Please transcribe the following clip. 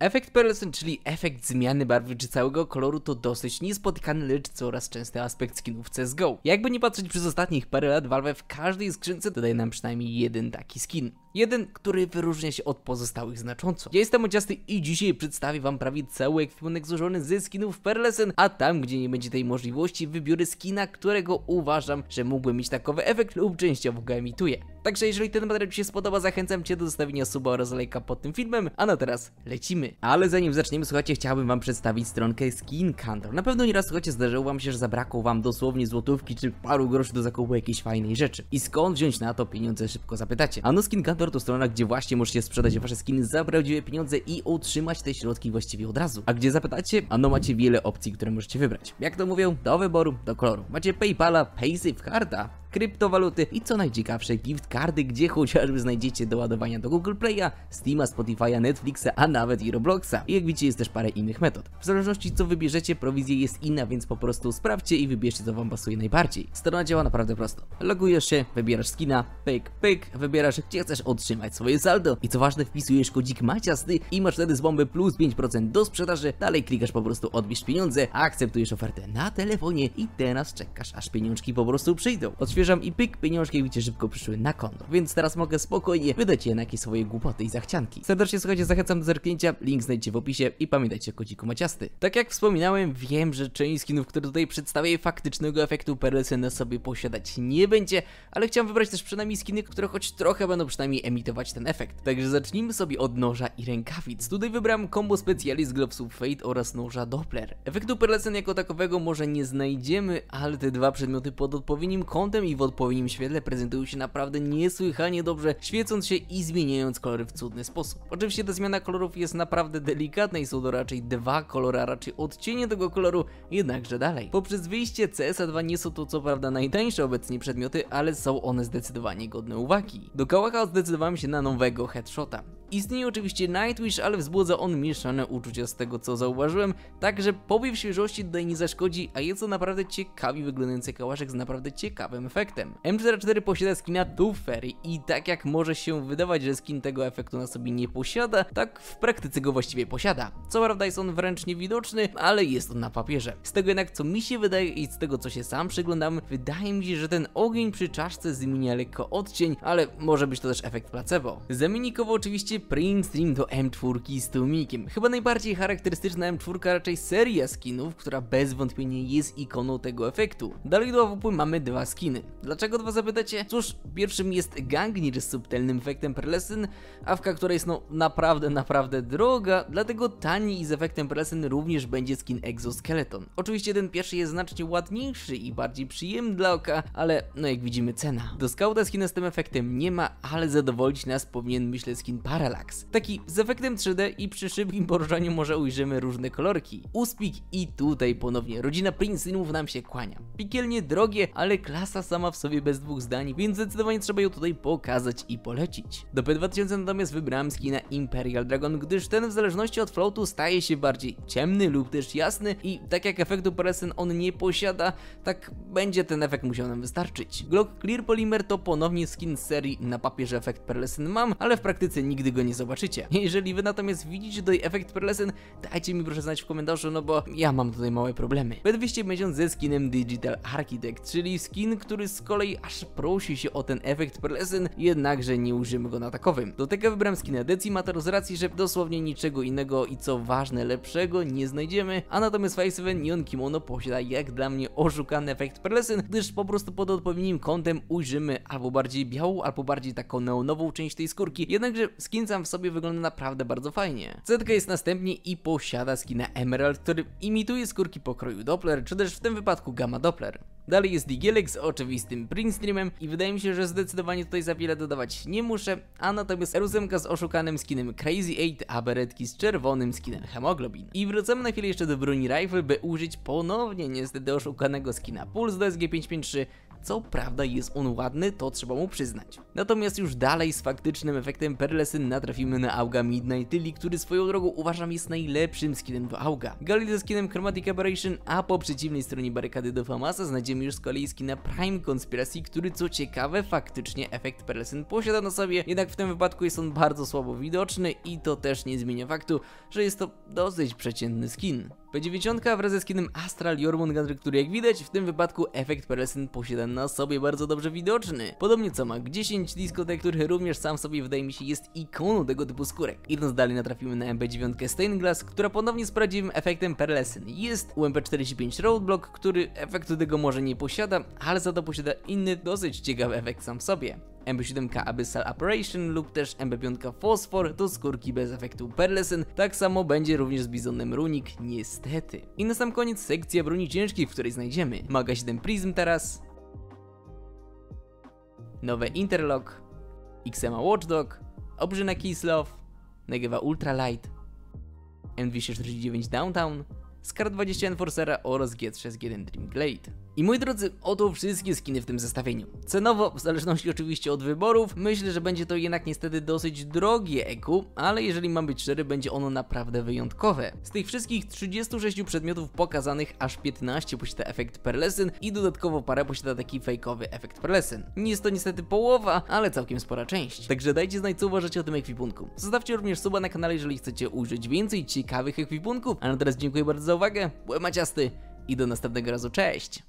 Efekt pearlescent, czyli efekt zmiany barwy czy całego koloru to dosyć niespotykany, lecz coraz częsty aspekt skinów CSGO. Jakby nie patrzeć przez ostatnich parę lat, Valve w każdej skrzynce dodaje nam przynajmniej jeden taki skin. Jeden, który wyróżnia się od pozostałych znacząco. Ja jestem Ociasty i dzisiaj przedstawię wam prawie cały ekwipunek złożony ze skinów Perlesen, a tam, gdzie nie będzie tej możliwości, wybiorę skina, którego uważam, że mógłby mieć takowy efekt lub częściowo go emituje. Także jeżeli ten materiał Ci się spodoba, zachęcam Cię do zostawienia suba oraz lajka pod tym filmem, a no teraz lecimy. Ale zanim zaczniemy, słuchajcie, chciałbym Wam przedstawić stronkę Skin Candor. Na pewno nieraz, słuchajcie, zdarzyło Wam się, że zabrakło Wam dosłownie złotówki czy paru groszy do zakupu jakiejś fajnej rzeczy. I skąd wziąć na to pieniądze, szybko zapytacie. A no Skin Candor to strona, gdzie właśnie możecie sprzedać Wasze skiny za prawdziwe pieniądze i utrzymać te środki właściwie od razu. A gdzie zapytacie, a no macie wiele opcji, które możecie wybrać. Jak to mówią, do wyboru, do koloru. Macie Paypala, PaySafeCarda, kryptowaluty i co najciekawsze gift cardy, gdzie chociażby znajdziecie do ładowania do Google Play'a, Steama, Spotify'a, Netflixa, a nawet i Robloxa. I jak widzicie jest też parę innych metod. W zależności co wybierzecie, prowizja jest inna, więc po prostu sprawdźcie i wybierzcie co wam pasuje najbardziej. Strona działa naprawdę prosto. Logujesz się, wybierasz skina, pyk, pyk, wybierasz gdzie chcesz otrzymać swoje saldo. I co ważne wpisujesz kodzik maciasty i masz wtedy z bomby plus 5% do sprzedaży. Dalej klikasz po prostu odbierz pieniądze, akceptujesz ofertę na telefonie i teraz czekasz aż pieniążki po prostu przyjdą. Odśwież odświeżam i pyk, pieniążki widzicie szybko przyszły na konto. Więc teraz mogę spokojnie wydać je na jakieś swoje głupoty i zachcianki. Serdecznie słuchajcie, zachęcam do zerknięcia, link znajdziecie w opisie i pamiętajcie o kodziku maciasty. Tak jak wspominałem, wiem, że część skinów, które tutaj przedstawię, faktycznego efektu perlesy na sobie posiadać nie będzie, ale chciałem wybrać też przynajmniej skiny, które choć trochę będą przynajmniej emitować ten efekt. Także zacznijmy sobie od noża i rękawic. Tutaj wybrałem combo specjalist globsów Fate oraz noża Doppler. Efektu perlesen jako takowego może nie znajdziemy, ale te dwa przedmioty pod odpowiednim kątem i w odpowiednim świetle prezentują się naprawdę niesłychanie dobrze, świecąc się i zmieniając kolory w cudny sposób. Oczywiście ta zmiana kolorów jest naprawdę delikatna i są to raczej dwa kolory, a raczej odcienie tego koloru, jednakże dalej. Poprzez wyjście CSA 2 nie są to co prawda najtańsze obecnie przedmioty, ale są one zdecydowanie godne uwagi. Do Kawaka zdecydowałem się na nowego headshota. Istnieje oczywiście Nightwish, ale wzbudza on mieszane uczucia z tego co zauważyłem, także powiew świeżości tutaj nie zaszkodzi, a jest to naprawdę ciekawi wyglądający kałaszek z naprawdę ciekawym efektem. M44 posiada skina Tooth Fairy i tak jak może się wydawać, że skin tego efektu na sobie nie posiada, tak w praktyce go właściwie posiada. Co prawda jest on wręcz niewidoczny, ale jest on na papierze. Z tego jednak co mi się wydaje i z tego co się sam przyglądam, wydaje mi się, że ten ogień przy czaszce zmienia lekko odcień, ale może być to też efekt placebo. Zamienikowo oczywiście Prince Stream do M4 z Tumikiem. Chyba najbardziej charakterystyczna M4 raczej seria skinów, która bez wątpienia jest ikoną tego efektu. Dalej do AWP mamy dwa skiny. Dlaczego dwa zapytacie? Cóż, pierwszym jest Gangnir z subtelnym efektem Perlesyn, awka, która jest no naprawdę, naprawdę droga, dlatego tani i z efektem Perlesyn również będzie skin Exoskeleton. Oczywiście ten pierwszy jest znacznie ładniejszy i bardziej przyjemny dla oka, ale no jak widzimy cena. Do skauta skina z tym efektem nie ma, ale zadowolić nas powinien myślę skin Parallel. Taki z efektem 3D i przy szybkim poruszaniu może ujrzymy różne kolorki. Uspik i tutaj ponownie rodzina Princynów nam się kłania. Piekielnie drogie, ale klasa sama w sobie bez dwóch zdań, więc zdecydowanie trzeba ją tutaj pokazać i polecić. Do P2000 natomiast wybrałem skina Imperial Dragon, gdyż ten w zależności od floatu staje się bardziej ciemny lub też jasny i tak jak efektu Paresen on nie posiada, tak będzie ten efekt musiał nam wystarczyć. Glock Clear Polymer to ponownie skin z serii na papierze efekt Perlesen mam, ale w praktyce nigdy go nie zobaczycie. Jeżeli wy natomiast widzicie tutaj efekt Perlesen, dajcie mi proszę znać w komentarzu, no bo ja mam tutaj małe problemy. B200 miesiąc ze skinem Digital Architect, czyli skin, który z kolei aż prosi się o ten efekt Perlesen, jednakże nie użymy go na takowym. Do tego wybrałem skin Decimator z racji, że dosłownie niczego innego i co ważne lepszego nie znajdziemy, a natomiast 57 Neon Kimono posiada jak dla mnie oszukany efekt Perlesen, gdyż po prostu pod odpowiednim kątem ujrzymy albo bardziej białą, albo bardziej taką neonową część tej skórki, jednakże skin sam w sobie wygląda naprawdę bardzo fajnie. Zetka jest następnie i posiada skina Emerald, który imituje skórki pokroju Doppler, czy też w tym wypadku Gamma Doppler. Dalej jest Digielek z oczywistym printstreamem i wydaje mi się, że zdecydowanie tutaj za wiele dodawać nie muszę, a natomiast Rusemka z oszukanym skinem Crazy 8, a Beretki z czerwonym skinem Hemoglobin. I wracamy na chwilę jeszcze do broni Rifle, by użyć ponownie niestety oszukanego skina Puls do SG-553, co prawda jest on ładny, to trzeba mu przyznać. Natomiast już dalej z faktycznym efektem Perlesyn natrafimy na Auga Midnight Lily, który swoją drogą uważam jest najlepszym skinem w Auga. Gali ze skinem Chromatic Aberration, a po przeciwnej stronie barykady do Famasa znajdziemy już z kolei na Prime Conspiracy, który co ciekawe faktycznie efekt Perlesyn posiada na sobie, jednak w tym wypadku jest on bardzo słabo widoczny i to też nie zmienia faktu, że jest to dosyć przeciętny skin. P90 wraz ze skinem Astral Jormungandr, który jak widać w tym wypadku efekt Perlesyn posiada na sobie bardzo dobrze widoczny. Podobnie co Mag 10 Discotech, który również sam sobie wydaje mi się jest ikoną tego typu skórek. Idąc dalej natrafimy na MP9 Stainglass, która ponownie z prawdziwym efektem Perlesyn jest UMP45 Roadblock, który efektu tego może nie posiada, ale za to posiada inny dosyć ciekawy efekt sam w sobie. MB7 Abyssal Operation lub też MB5 Phosphor to skórki bez efektu Perlesen, tak samo będzie również z Bizonem Runik, niestety. I na sam koniec sekcja broni ciężkiej, w której znajdziemy Maga 7 Prism teraz, nowe Interlock, XMA Watchdog, Obrzyna Kislov, Negewa Ultralight, M249 Downtown, Skar 20 Enforcera oraz g Dream Dreamglade. I moi drodzy, oto wszystkie skiny w tym zestawieniu. Cenowo, w zależności oczywiście od wyborów, myślę, że będzie to jednak niestety dosyć drogie eku, ale jeżeli mam być szczery, będzie ono naprawdę wyjątkowe. Z tych wszystkich 36 przedmiotów pokazanych, aż 15 posiada efekt perlesyn i dodatkowo parę posiada taki fejkowy efekt perlesyn. Nie jest to niestety połowa, ale całkiem spora część. Także dajcie znać co uważacie o tym ekwipunku. Zostawcie również suba na kanale, jeżeli chcecie ujrzeć więcej ciekawych ekwipunków. A na teraz dziękuję bardzo za uwagę, byłem Maciasty i do następnego razu, cześć!